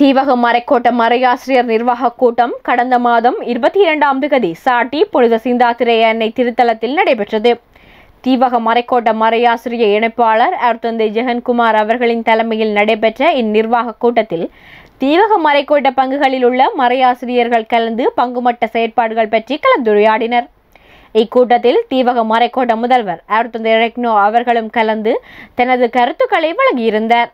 தீவகம் மறைக்கோட்ட மறையாசிரியர் நிர்வாக கூட்டம் கடந்த மாதம் இருபத்தி இரண்டாம் திகதி சாட்டி புனித சிந்தாத்திரை அன்னை திருத்தலத்தில் நடைபெற்றது தீவக மறைக்கோட்ட மறையாசிரிய இணைப்பாளர் அருத்தந்தை ஜெகன்குமார் அவர்களின் தலைமையில் நடைபெற்ற இந்நிர்வாக கூட்டத்தில் தீவக மறைக்கோட்ட பங்குகளில் உள்ள மறையாசிரியர்கள் கலந்து பங்குமட்ட செயற்பாடுகள் பற்றி கலந்துரையாடினர் இக்கூட்டத்தில் தீவக மறைக்கோட்ட முதல்வர் அருத்தந்தை ரெக்னோ அவர்களும் கலந்து தனது கருத்துக்களை வழங்கியிருந்தார்